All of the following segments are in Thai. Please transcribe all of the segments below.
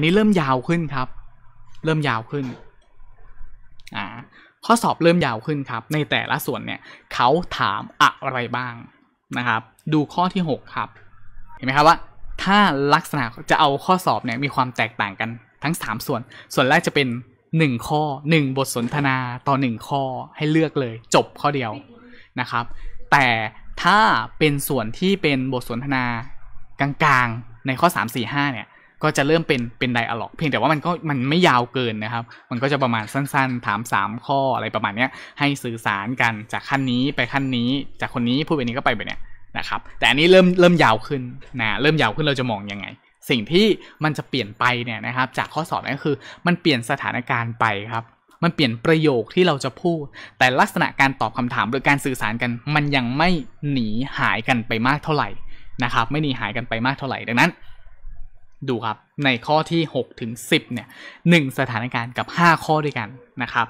นนี้เริ่มยาวขึ้นครับ เริ่มยาวขึ้น อ่าข้อสอบเริ่มยาวขึ้นครับ ในแต่ละส่วนเนี่ยเขาถามอะไรบ้างนะครับ ดูข้อที่ 6 ครับ เห็นไหมครับว่า ถ้าลักษณะจะเอาข้อสอบเนี่ยมีความแตกต่างกันทั้ง 3 ส่วน ส่วนแรกจะเป็น1ข้อ1 บทสนทนาต่อ 1 ข้อให้เลือกเลย จบข้อเดียวนะครับ แต่ถ้าเป็นส่วนที่เป็นบทสนทนากลางๆ ในข้อ3 4 5เนี่ยก็จะเริ่มเป็น เป็น ไดอะล็อก เพียงแต่ ว่ามัน ก็ มันไม่ยาวเกินนะครับ มันก็จะประมาณ สั้นๆถาม 3 ข้ออะไรประมาณนี้ให้สื่อสารกันจากขั้นนี้ไปขั้นนี้จากคนนี้พูดไปนี้ก็ไปแบบเนี้ยนะครับ แต่ อันนี้เริ่มเริ่มยาวขึ้นนะเริ่มยาวขึ้นเราจะมอง ยัง ไง สิ่งที่มันจะเปลี่ยนไปเนี่ยนะครับ จากข้อสอบนั่นก็คือมันเปลี่ยนสถานการณ์ไปครับมันเปลี่ยนประโยคที่เราจะพูดแต่ลักษณะการตอบคำถามหรือการสื่อสารกัน มันยังไม่หนีหายกันไปมากเท่าไหร่นะครับไม่หนีหายกันไปมากเท่าไหร่ดังนั้นดูครับ ในข้อที่ 6 ถึง 10 เนี่ย 1 สถานการณ์กับ 5 ข้อด้วยกัน นะครับ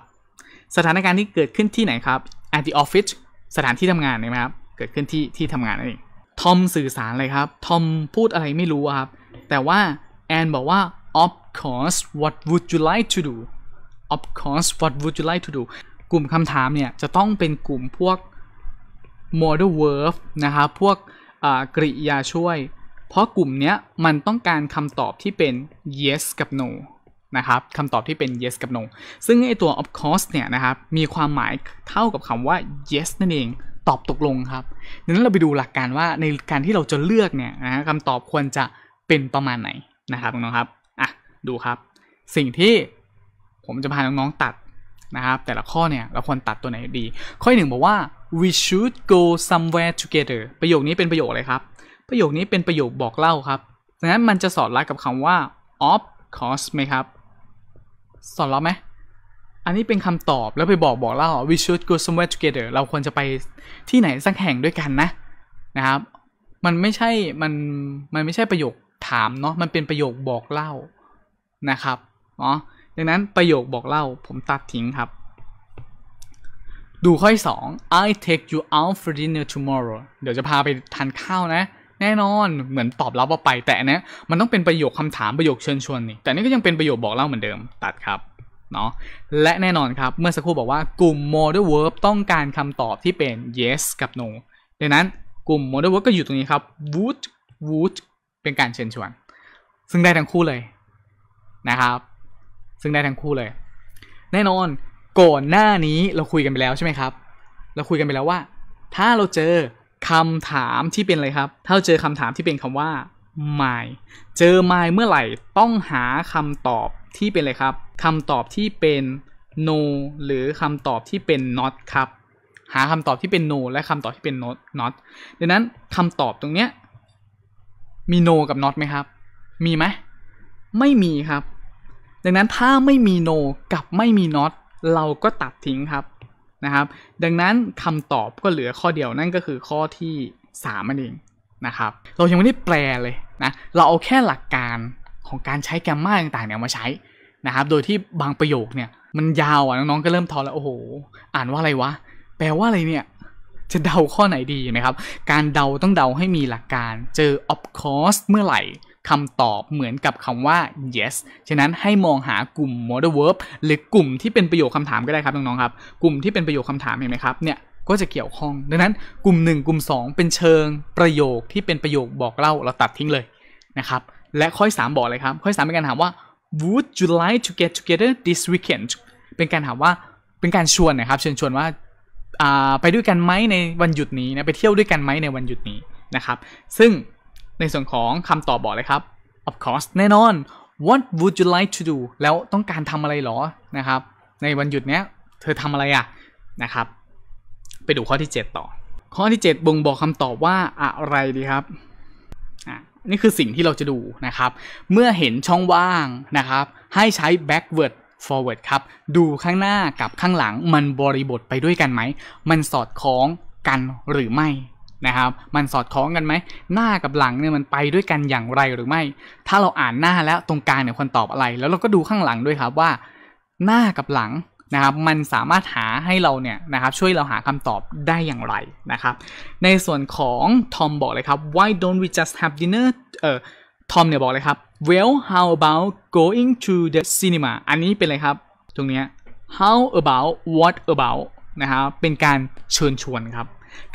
สถานการณ์ที่เกิดขึ้นที่ไหนครับ at the office สถานที่ทำงานนะครับ เกิดขึ้นที่ที่ทำงานนั่นเองทอมสื่อสารเลยครับ ทอมพูดอะไรไม่รู้ครับ แต่ว่า แอนบอกว่า of course what would you like to do of course what would you like to do กลุ่มคำถามเนี่ย จะต้องเป็นกลุ่มพวก modal verb นะครับพวกกริยาช่วยเพราะกลุ่มนี้มันต้องการคำตอบที่เป็น yes กับ no นะครับคำตอบที่เป็น yes กับ no ซึ่งไอตัว of course เนี่ยนะครับมีความหมายเท่ากับคำว่า yes นั่นเองตอบตกลงครับดังนั้นเราไปดูหลักการว่าในการที่เราจะเลือกเนี่ยนะคำตอบควรจะเป็นประมาณไหนนะครับน้องๆครับอ่ะดูครับ สิ่งที่ผมจะพาน้องๆตัดนะครับแต่ละข้อเนี่ยเราควรตัดตัวไหนดี ข้อหนึ่งบอกว่า we should go somewhere together ประโยคนี้เป็นประโยคอะไรครับประโยคนี้เป็นประโยคบอกเล่าครับดังนั้นมันจะสอดรับกับคำว่า of course ไหมครับ สอดรับไหมอันนี้เป็นคำตอบแล้วไปบอกบอกเล่า we should go somewhere together เราควรจะไปที่ไหนสักแห่งด้วยกันนะนะครับ มันไม่ใช่ มัน มันไม่ใช่ประโยคถามเนาะ มันเป็นประโยคบอกเล่านะครับ เนาะ ดังนั้นประโยคบอกเล่าผมตัดทิ้งครับ ดูข้อที่ง I take you out for dinner tomorrow เดี๋ยวจะพาไปทานข้าวนะแน่นอนเหมือนตอบรับว่าไปแต่นะ มันต้องเป็นประโยคคำถามประโยคเชิญชวนนี่แต่นี่ก็ยังเป็นประโยคบอกเล่าเหมือนเดิมตัดครับเนาะและแน่นอนครับเมื่อสักครู่บอกว่ากลุ่ม modal verb ต้องการคำตอบที่เป็น yes กับ no ดังนั้นกลุ่ม modal verb ก็อยู่ตรงนี้ครับ would would เป็นการเชิญชวนซึ่งได้ทั้งคู่เลยนะครับ ซึ่งได้ทั้งคู่เลย แน่นอนก่อนหน้านี้เราคุยกันไปแล้วใช่ไหมครับเราคุยกันไปแล้วว่า ถ้าเราเจอคำถามที่เป็นอะไรครับ ถ้าเจอคำถามที่เป็นคำว่า my เจอ my เมื่อไหร่ต้องหาคำตอบที่เป็นอะไรครับคำตอบที่เป็น no หรือคำตอบที่เป็น not ครับ หาคำตอบที่เป็น no และคำตอบที่เป็น not not ดังนั้นคำตอบตรงเนี้ย มี no กับ not ไหมครับ มีไหม ไม่มีครับ ดังนั้นถ้าไม่มี no กับไม่มี not เราก็ตัดทิ้งครับนะครับดังนั้น คำ ตอบก็เหลือข้อเดียว นั่นก็คือข้อที่3นั่นเองนะครับเรายังไม่ได้แปลเลยนะเราเอาแค่หลักการของการใช้แกมมาต่างๆเนี่ยมาใช้นะครับโดยที่บางประโยคเนี่ย มันยาวอ่ะน้องๆก็เริ่มท้อแล้วโอ้โห อ่านว่าอะไรวะแปลว่าอะไรเนี่ยจะเดาข้อไหนดีนะครับการเดาต้องเดาให้มีหลักการ เจอ of course เมื่อไหร่คำตอบเหมือนกับคำว่า yes ฉะนั้นให้มองหากลุ่ม modal verb หรือกลุ่มที่เป็นประโยคคำถามก็ได้ครับน้องๆ ครับกลุ่มที่เป็นประโยคคำถามเห็นไหมครับ เนี่ยก็จะเกี่ยวข้อง ดังนั้นกลุ่ม 1 กลุ่ม 2 เป็นเชิงประโยคที่เป็นประโยคบอกเล่าเราตัดทิ้งเลยนะครับ และข้อ3บอกเลยครับข้อ3เป็นการถามว่า would you like to get together this weekend เป็นการถามว่าเป็นการชวนนะครับ เชิญชวนว่าไปด้วยกันไหมในวันหยุดนี้นะไปเที่ยวด้วยกันไหมในวันหยุดนี้นะครับ ซึ่งในส่วนของคำตอบบอกเลยครับ of course แน่นอน what would you like to do แล้วต้องการทำอะไรหรอนะครับ ในวันหยุดเนี้ยเธอทำอะไรอะนะครับ ไปดูข้อที่ 7 ต่อ ข้อที่ 7 บ่งบอกคำตอบว่าอะไรดีครับนี่คือสิ่งที่เราจะดูนะครับ เมื่อเห็นช่องว่างนะครับ ให้ใช้ backward forward ครับ ดูข้างหน้ากับข้างหลังมันบริบทไปด้วยกันไหม มันสอดคล้องกันหรือไม่นะครับ มันสอดคล้องกันไหม หน้ากับหลังเนี่ยมันไปด้วยกันอย่างไรหรือไม่ ถ้าเราอ่านหน้าแล้วตรงกลางเนี่ยควรตอบอะไร แล้วเราก็ดูข้างหลังด้วยครับว่า หน้ากับหลังนะครับมันสามารถหาให้เราเนี่ยนะครับ ช่วยเราหาคำตอบได้อย่างไรนะครับ ในส่วนของทอมบอกเลยครับ why don't we just have dinner เอ่อทอมเนี่ยบอกเลยครับ well how about going to the cinema อันนี้เป็นะไรครับ ตรงเนี้ย how about what about นะครับ เป็นการเชิญชวนครับ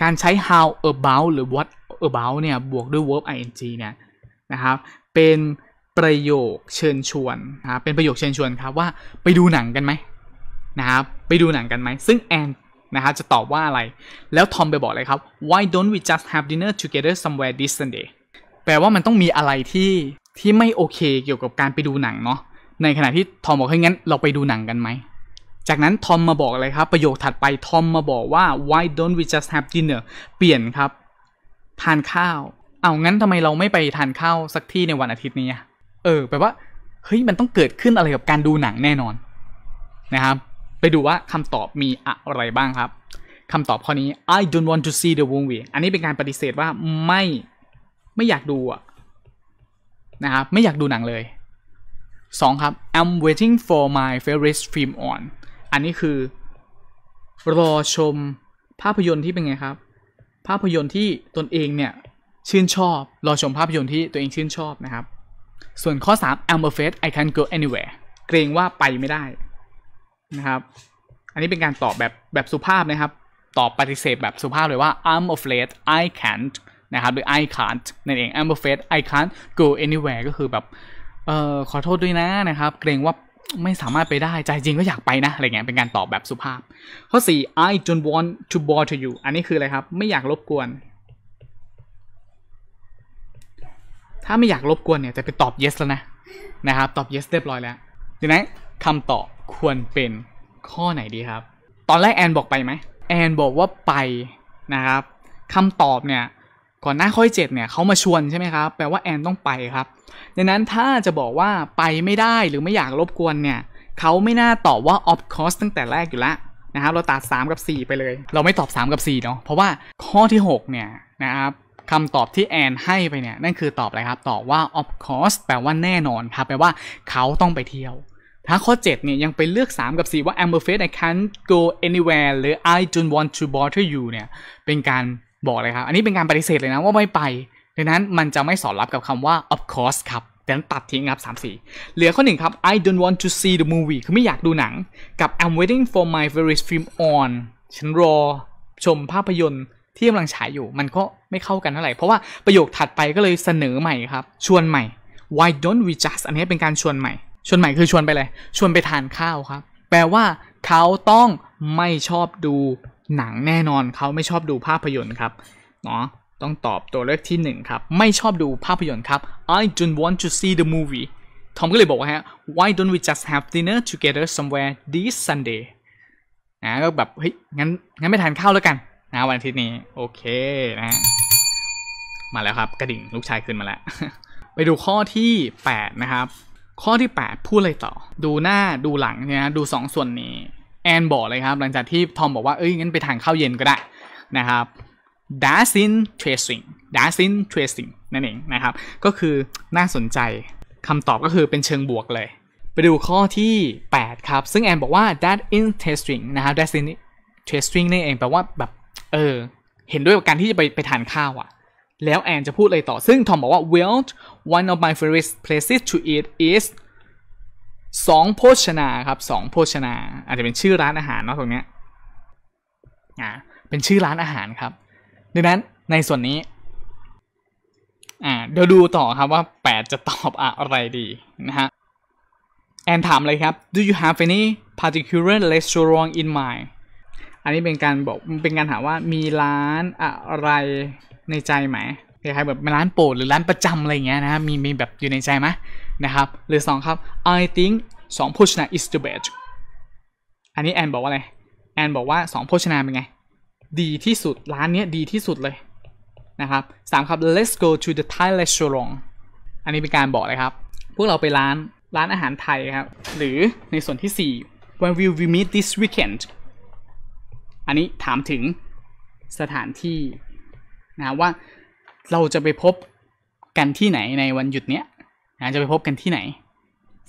การใช้ how about หรือ what about เนี่ย บวกด้วย verb ing เนี่ย นะครับ เป็นประโยคเชิญชวนนะครับเป็นประโยคเชิญชวนครับว่า ไปดูหนังกันไหมนะครับ ไปดูหนังกันไหมซึ่งแอนนะครับจะตอบว่าอะไร แล้วทอมไปบอกเลยครับ why don't we just have dinner together somewhere this Sunday แปลว่ามันต้องมีอะไรที่ที่ไม่โอเคเกี่ยวกับการไปดูหนังเนาะ ในขณะที่ทอมบอกให้งั้นเราไปดูหนังกันไหมจากนั้นทอมมาบอกอะไรครับประโยคถัดไปทอมมาบอกว่า why don't we just have dinner เปลี่ยนครับทานข้าว เอางั้นทำไมเราไม่ไปทานข้าวสักที่ในวันอาทิตย์นี้ เออแปลว่า เฮ้ยมันต้องเกิดขึ้นอะไรกับการดูหนังแน่นอนนะครับ ไปดูว่าคำตอบมีอะไรบ้างครับคำตอบข้อนี้ I don't want to see the movie อันนี้เป็นการปฏิเสธว่าไม่ ไม่อยากดูนะครับไม่อยากดูหนังเลย2ครับ I'm waiting for my favorite film on อันนี้คือรอชมภาพยนตร์ที่เป็นไงครับภาพยนตร์ที่ตนเองเนี่ยชื่นชอบรอชมภาพยนตร์ที่ตัวเองชื่นชอบนะครับ ส่วนข้อ3 I'm afraid I can't go anywhere เกรงว่าไปไม่ได้นะครับ อันนี้เป็นการตอบแบบแบบสุภาพนะครับตอบปฏิเสธแบบสุภาพเลยว่า I'm afraid I can't นะครับหรือ I can't นั่นเอง I'm afraid I can't go anywhere ก็คือแบบเอ่อขอโทษด้วยนะนะครับเกรงว่าไม่สามารถไปได้ใจจริงก็อยากไป นะ อะไรเงี้ยเป็น การ ตอบแบบสุภาพข้อสี่ I don't want to bother you อันนี้คือ อะไร ครับ ไม่อยากรบกวน ถ้าไม่อยากรบกวนเนี่ยจะ ไป ตอบ yes แล้ว นะ นะครับ ตอบ yes เรียบร้อยแล้วดีไนมคำตอบควรเป็นข้อไหนดีครับ ตอนแรก แอน บอกไปไหมแอน บอกว่าไปนะครับคำตอบเนี่ยก่อนหน้าข้อที่ดเนี่ยเขามาชวนใช่ไหมครับแปลว่าแอนต้องไปครับ ดังนั้นถ้าจะบอกว่าไปไม่ได้หรือไม่อยากรบกวนเนี่ยเขาไม่น่าตอบว่า of course ตั้งแต่แรกอยู่ละนะครับเราตัด3กับ4 ไปเลย เราไม่ตอบ3กับ4เนาะเพราะว่าข้อที่6เนี่ยนะครับคำตอบที่แอน ให้ไปเนี่ยนั่นคือตอบอะไรครับตอบว่า of course แปลว่าแน่นอนครับแปลว่าเขาต้องไปเที่ยว ถ้าข้อ7เนี่ยยังไปเลือก 3 กับ 4 ว่า I'm afraid I can't go anywhere หรือ I don't want to bother you เนี่ยเป็นการบอกเลยครับ อันนี้เป็นการปฏิเสธเลยนะว่าไม่ไปดังนั้นมันจะไม่สอดรับกับคำว่า of course ครับดังนั้นตัดทิ้งครับสสามี่เหลือข้อหนึ่งครับ I don't want to see the movie คือไม่อยากดูหนัง กับ I'm waiting for my favorite film on ฉันรอชมภาพยนตร์ ที่กำลังฉายอยู่ มันก็ไม่เข้ากันเท่าไหร่ เพราะว่าประโยคถัดไปก็เลยเสนอใหม่ครับ ชวนใหม่ Why don't we just อันนี้เป็นการชวนใหม่ ชวนใหม่คือชวนไปเลยชวนไปทานข้าวครับแปลว่าเขาต้องไม่ชอบดูหนังแน่นอนเขาไม่ชอบดูภาพยนตร์ครับเนาะต้องตอบตัวเลือกที่ 1 ครับ ไม่ชอบดูภาพยนตร์ครับ I don't want to see the movie ทอมก็เลยบอกว่าฮะ Why don't we just have dinner together somewhere this Sunday นะก็แบบเฮ้ยงั้นงั้นไม่ทานข้าวแล้วกันนะวันอาทิตย์นี้โอเคนะมาแล้วครับกระดิ่งลูกชายขึ้นมาแล้ว ไปดูข้อที่ 8 นะครับ ข้อที่ 8 พูดอะไรต่อ ดูหน้าดูหลังเนี่ยดู2ส่วนนี้แอนบอกเลยครับหลังจากที่ทอมบอกว่า เอ้ยงั้นไปทางข้าวเย็นก็ได้นะครับ h a s i n Tracing h a s i n Tracing นั่นเองนะครับ ก็คือน่าสนใจคำตอบก็คือเป็นเชิงบวกเลย ไปดูข้อที่ 8 ครับ ซึ่งแอนบอกว่า that in testing นะครับ that in testing นั่นเองแปลว่าแบบเออเห็นด้วยกับการที่จะไปไปทานข้าวอะ่ะแล้วแอนจะพูดเลยต่อซึ่งทอมบอกว่า well one of my favorite places to eat is สองโภชนา ครับ สองโภชนา อาจจะเป็นชื่อร้านอาหารเนาะตรงเนี้ยอ่าเป็นชื่อร้านอาหารครับดังนั้นในส่วนนี้อ่าเดี๋ยวดูต่อครับว่าแปดจะตอบอะไรดีนะฮะ แอนถามเลยครับ do you have any particular restaurant in mind อันนี้เป็นการบอกเป็นการถามว่ามีร้านอะไรในใจไหมครแบบร้านโปรดหรือร้านประจำอะไรเงี้ยนะมีมีแบบอยู่ในใจไหมนะครับ หรือ 2 ครับ I think 2โภชนา is the best อันนี้แอนบอกว่าอะไร แอนบอกว่า2โภชนาเป็นไง ดีที่สุด ร้านนี้ดีที่สุดเลยนะครับสามครับ let's go to the Thai restaurant อันนี้เป็นการบอกเลยครับ พวกเราไปร้านร้านอาหารไทยครับ หรือในส่วนที่ 4 when will we meet this weekend อันนี้ถามถึงสถานที่นะว่าเราจะไปพบกันที่ไหนในวันหยุดเนี้ยจะไปพบกันที่ไหน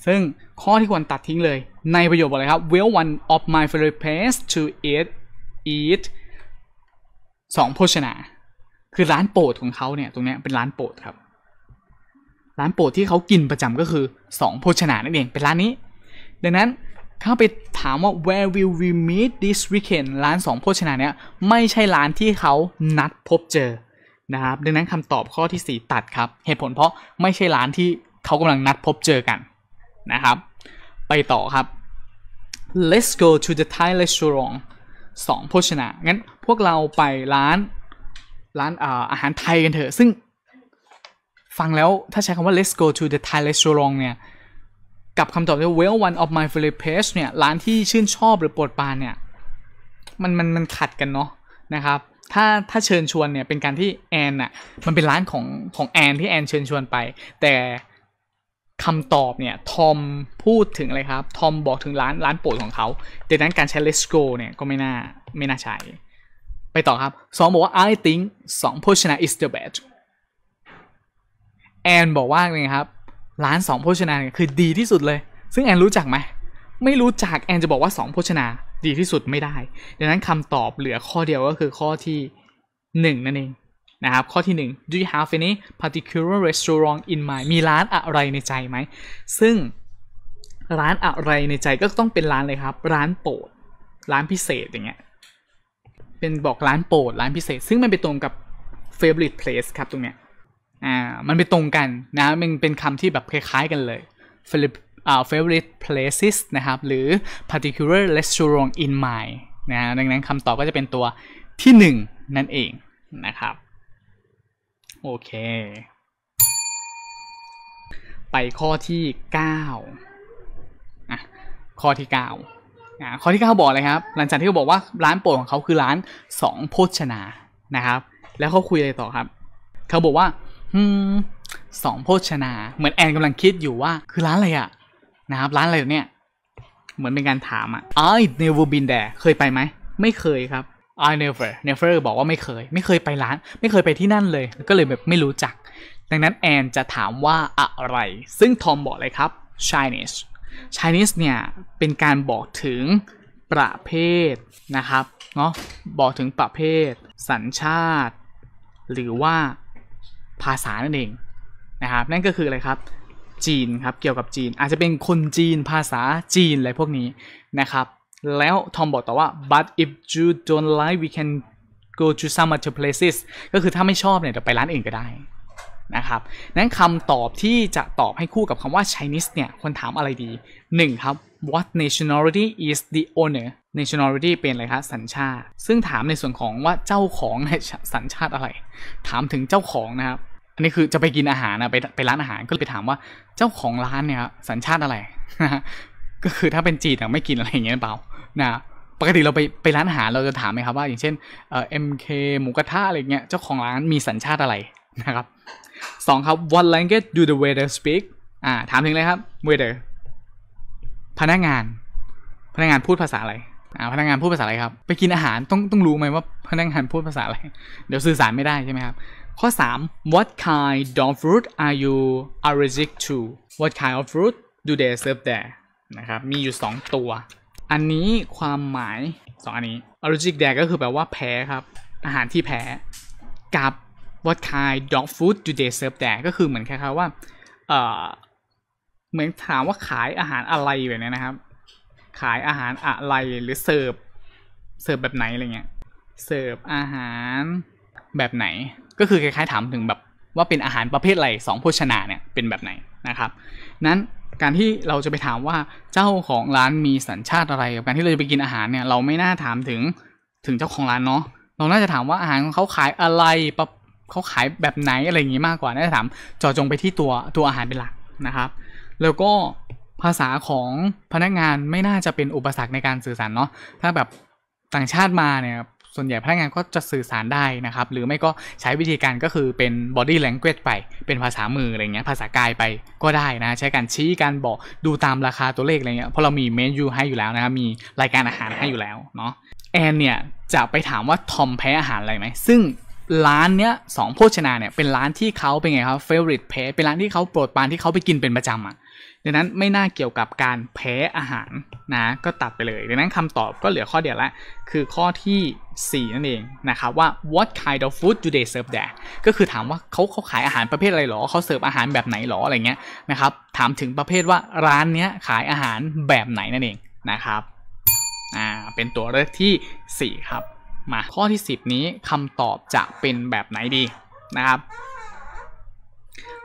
ซึ่งข้อที่ควรตัดทิ้งเลยในประโยคบอกเลยครับ w i l l one of my favorite place to eat eat สองโภชนา คือร้านโปรดของเขาเนี่ย ตรงนี้เป็นร้านโปรดครับ ร้านโปรดที่เขากินประจำก็คือสองโภชนานั่นเอง เป็นร้านนี้ ดังนั้นเข้าไปถามว่า where will we meet this weekend ร้านสองโภชนาเนี่ยไม่ใช่ร้านที่เขานัดพบเจอ นะครับ ดังนั้นคำตอบข้อที่ 4 ตัดครับ เหตุผลเพราะไม่ใช่ร้านที่เขากำลังนัดพบเจอกัน นะครับ ไปต่อครับ let's go to the Thai restaurant สองโภชนางั้น พวกเราไปร้าน ร้านอาหารไทยกันเถอะ ซึ่ง ฟังแล้วถ้าใช้คำว่า let's go to the Thai restaurant เนี่ย กับคำตอบที่ well one of my favorite place เนี่ยร้านที่ชื่นชอบหรือโปรดปรานเนี่ยมันมัน มันขัดกันเนาะนะครับถ้าถ้าเชิญชวนเนี่ยเป็นการที่แอนอะมันเป็นร้านของของแอนที่แอนเชิญชวนไปแต่คำตอบเนี่ยทอมพูดถึงอะไรครับทอมบอกถึงร้านร้านโปรดของเขาดังนั้นการใช้ let's go เนี่ยก็ไม่น่าไม่น่าใช้ไปต่อครับสองบอกว่า I think สองโภชนา is the best แอนบอกว่าไงครับร้านสองโภชนาเนี่ยคือดีที่สุดเลย ซึ่งแอนรู้จักไหมไม่รู้จักแอน จะบอกว่าสองโภชนาดีที่สุดไม่ได้ดังนั้นคำตอบเหลือข้อเดียวก็คือข้อที่หนึ่งนั่นเองนะครับ ข้อที่ 1 do you have any particular restaurant in mind มีร้านอะไรในใจไหมซึ่งร้านอะไรในใจก็ต้องเป็นร้านเลยครับ ร้านโปรด ร้านพิเศษอย่างเงี้ยเป็นบอกร้านโปรด ร้านพิเศษ ซึ่งมันไปตรงกับ favorite place ครับตรงเนี้ยอ่ามันไปตรงกันนะมันเป็นคำที่แบบคล้ายๆ กันเลย favorite places นะครับหรือ particular restaurant in mind นะดังนั้นคำตอบก็จะเป็นตัวที่ 1 นั่นเองนะครับโอเค ไปข้อที่เก้าอะข้อที่เก้าะข้อที่เก้าบอกเลยครับ หลังจากที่เขาบอกว่าร้านโปรดของเขาคือร้านสองโภชนานะครับ แล้วเขาคุยอะไรต่อครับ เขาบอกว่ามสองโภชนา เหมือนแอนกำลังคิดอยู่ว่าคือร้านอะไรอะนะครับ ร้านอะไรเนี่ยเหมือนเป็นการถามอะ I never been there เคยไปไหมไม่เคยครับ I never never บอกว่าไม่เคย ไม่เคยไปร้าน ไม่เคยไปที่นั่นเลย ก็เลยแบบไม่รู้จัก ดังนั้นแอนจะถามว่าอะไร ซึ่งทอมบอกเลยครับ Chinese Chinese เนี่ยเป็นการบอกถึงประเภทนะครับเนาะบอกถึงประเภท สัญชาติ หรือว่าภาษานั่นเองนะครับนั่นก็คืออะไรครับ จีนครับเกี่ยวกับจีน อาจจะเป็นคนจีนภาษาจีนอะไรพวกนี้นะครับแล้วทอมบอกต่อว่า but if you don't like we can go to some other places ก็คือถ้าไม่ชอบเนี่ยเดี๋ยวไปร้านอื่นก็ได้นะครับ นั้นคำตอบที่จะตอบให้คู่กับคำว่า Chinese เนี่ยคนถามอะไรดี 1. ครับ What nationality is the owner nationality เป็นอะไรครับสัญชาติ ซึ่งถามในส่วนของว่าเจ้าของสัญชาติอะไร ถามถึงเจ้าของนะครับ อันนี้คือจะไปกินอาหารนะไปไปร้านอาหารก็ไปถามว่าเจ้าของร้านเนี่ยสัญชาติอะไร ก็คือถ้าเป็นจีนไม่กินอะไรอย่างเงี้ยเปล่านะปกติเราไปไปร้านอาหาร เราจะถามไหมครับว่าอย่างเช่นเอ็มเคหมูกระทะอะไรเงี้ยเจ้าของร้านมีสัญชาติอะไรนะครับสองครับ what language do the waiter speak อ่าถามถึงเลยครับ waiter พนักงาน พนักงานพูดภาษาอะไรอ่าพนักงานพูดภาษาอะไรครับ ไปกินอาหารต้องต้องรู้ไหมว่าพนักงานพูดภาษาอะไร เดี๋ยวสื่อสารไม่ได้ใช่ไหมครับ ข้อ 3 what kind of fruit are you allergic to what kind of fruit do they serve there นะครับมีอยู่ 2 ตัวอันนี้ความหมายสองอันนี้ allergic แด e ก็คือแปลว่าแพ้ครับอาหารที่แพ้กับ what kind dog food do they serve แด e ก็คือเหมือนคล้ายๆว่าเออเหมือนถามว่าขายอาหารอะไรแบบนี้นะครับขายอาหารอะไรหรือเสิร์ฟเสิร์ฟแบบไหนอะไรเงี้ยเสิร์ฟอาหารแบบไหนก็คือคล้ายๆถามถึงแบบว่าเป็นอาหารประเภทอะไรสองโภชนาเนี่ยเป็นแบบไหนนะครับนั้นการที่เราจะไปถามว่าเจ้าของร้านมีสัญชาติอะไรกับการที่เราจะไปกินอาหารเนี่ยเราไม่น่าถามถึงถึงเจ้าของร้านเนาะเราน่าจะถามว่าอาหารของเขาขายอะไรปเขาขายแบบไหนอะไรอย่างนี้มากกว่าน่าจะถามจอจงไปที่ตัวตัวอาหารเป็นหลักนะครับ แล้วก็ภาษาของพนักงานไม่น่าจะเป็นอุปสรรคในการสื่อสารเนาะถ้าแบบต่างชาติมาเนี่ยส่วนใหญ่พนักงานก็จะสื่อสารได้นะครับหรือไม่ก็ใช้วิธีการก็คือเป็นบอดี้แลงเกจไปเป็นภาษามืออะไรเงี้ยภาษากายไปก็ได้นะใช้การชี้การบอกดูตามราคาตัวเลขอะไรเงี้ยเพราะเรามีเมนูให้อยู่แล้วนะครับมีรายการอาหารให้อยู่แล้วเนาะแอนเนี่ยจะไปถามว่าทอมแพ้อาหารอะไรไหมซึ่งร้านเนี้ยสองโภชนาเนี่ยเป็นร้านที่เขาเป็นไงครับเฟรนด์เพ p a เป็นร้านที่เขาโปรดปรานที่เขาไปกินเป็นประจำอะ่ะดังนั้นไม่น่าเกี่ยวกับการแพ้อาหารนะก็ตัดไปเลยดังนั้นคำตอบก็เหลือข้อเดียวละ คือข้อที่ 4นั่นเองนะครับว่า what kind of food do they serve there ก็คือถามว่าเขาเขาขายอาหารประเภทอะไรหรอเขาเสิร์ฟอาหารแบบไหนหรอ อะไรเงี้ยนะครับถามถึงประเภทว่าร้านเนี้ยขายอาหารแบบไหนนั่นเองนะครับอ่าเป็นตัวเลือกที่ 4 ครับ มาข้อที่ 10 นี้คำตอบจะเป็นแบบไหนดีนะครับ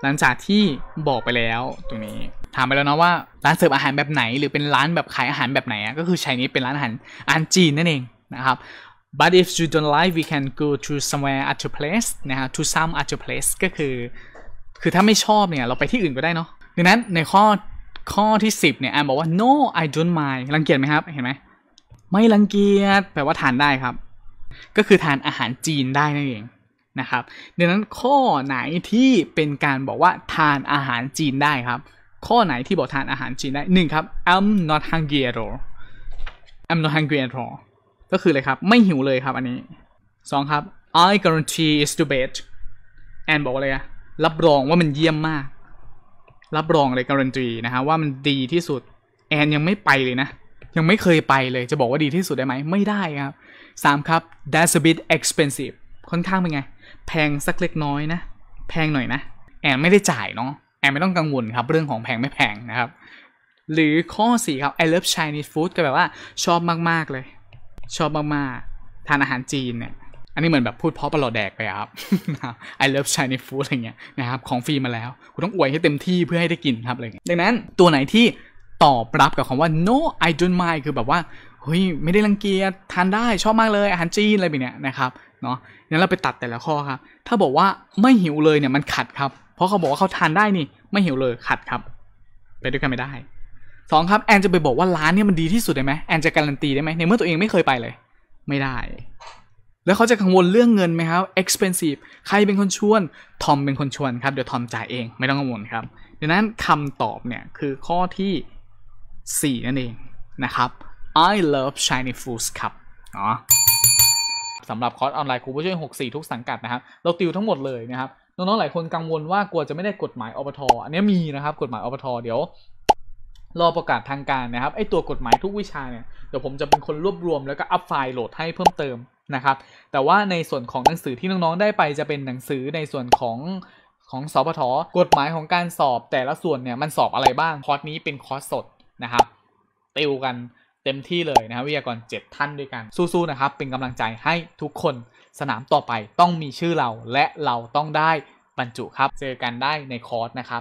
หลังจากที่บอกไปแล้วตรงนี้ถามไปแล้วนะว่าร้านเสิร์ฟอาหารแบบไหนหรือเป็นร้านแบบขายอาหารแบบไหน ก็คือไชนี้เป็นร้านอาหารอาหารจีนนั่นเองนะครับ but if you don't like we can go to somewhere other place นะฮะ to some other place ก็คือ คือถ้าไม่ชอบเนี่ยเราไปที่อื่นก็ได้เนาะดังนั้นในข้อข้อที่ 10 เนี่ยแอมบอกว่า no I don't mind รังเกียจไหมครับ เห็นไหมไม่รังเกียจแปลว่าทานได้ครับ ก็คือทานอาหารจีนได้นั่นเองนะครับ ดังนั้นข้อไหนที่เป็นการบอกว่าทานอาหารจีนได้ครับข้อไหนที่บอกทานอาหารจีนได้หนึ่งครับ I'm not hungry at all I'm not hungry at all ก็คือเลยครับ ไม่หิวเลยครับอันนี้สองครับ I guarantee is the best แอนบอกว่าอะไรรับรองว่ามันเยี่ยมมาก รับรองเลยการันตีนะฮะว่ามันดีที่สุด แอนยังไม่ไปเลยนะ ยังไม่เคยไปเลยจะบอกว่าดีที่สุดได้ไหม ไม่ได้ครับสามครับ that's a bit expensive ค่อนข้างเป็นไง แพงสักเล็กน้อยนะ แพงหน่อยนะ แอนไม่ได้จ่ายเนาะแอนไม่ต้องกังวลครับเรื่องของแพงไม่แพงนะครับ หรือข้อ 4 ครับ I love Chinese food ก็แบบว่าชอบมาก ๆ เลย ชอบมาก ๆ ทานอาหารจีนเนี่ย อันนี้เหมือนแบบพูดเพราะปลอดแดกไปครับ I love Chinese food อะไรเงี้ยนะครับของฟรีมาแล้ว คุณต้องอวยให้เต็มที่เพื่อให้ได้กินครับอะไรเงี้ยดังนั้นตัวไหนที่ตอบรับกับคำว่า no I don't mind คือแบบว่าเฮ้ยไม่ได้รังเกียจทานได้ชอบมากเลยอาหารจีนอะไรแบบเนี้ยนะครับเนาะงั้นเราไปตัดแต่ละข้อครับถ้าบอกว่าไม่หิวเลยเนี่ยมันขัดครับราะเขาบอกว่าเขาทานได้นี่ไม่หิวเลยขัดครับ ไปด้วยกันไม่ได้สองครับแอนจะไปบอกว่าร้านเนี่ยมันดีที่สุดได้ไหมแอนจะการันตีได้ไหมในเมื่อตัวเองไม่เคยไปเลย ไม่ได้ แล้วเขาจะกังวลเรื่องเงินไหมครับ expensive ใครเป็นคนชวนทอมเป็นคนชวนครับ เดี๋ยวทอมจ่ายเองไม่ต้องกังวลครับดังนั้นคำตอบเนี่ยคือข้อที่4นั่นเองนะครับ I love shiny foods ครับอ๋อสำหรับคอร์สออนไลน์ครูผู้ช่วย 64 ทุกสังกัดนะครับเราติวทั้งหมดเลยนะครับน้องๆ หลายคนกังวลว่ากลัว จะไม่ได้กฎหมายอบทอันนี้มี นะ ครับกฎหมายอบทเดี๋ยว รอประกาศทางการนะครับ ไอตัวกฎหมายทุกวิชา เนี่ย เดี๋ยว ผมจะเป็นคนรวบรวมแล้ว ก็ อัพไฟล์โหลดให้เพิ่มเติมนะครับ แต่ว่าในส่วนของหนังสือที่น้องๆ ได้ไปจะเป็นหนังสือในส่วนของของสอพท กฎหมายของการสอบแต่ละส่วนเนี่ยมันสอบอะไรบ้างคอร์สนี้เป็นคอร์สสดนะครับติวกันเต็มที่เลยนะครับวิทยากร7ท่านด้วยกันสู้ๆ นะครับเป็นกำลังใจให้ทุกคนสนามต่อไปต้องมีชื่อเราและเราต้องได้บรรจุครับเจอกันได้ในคอร์ส นะครับ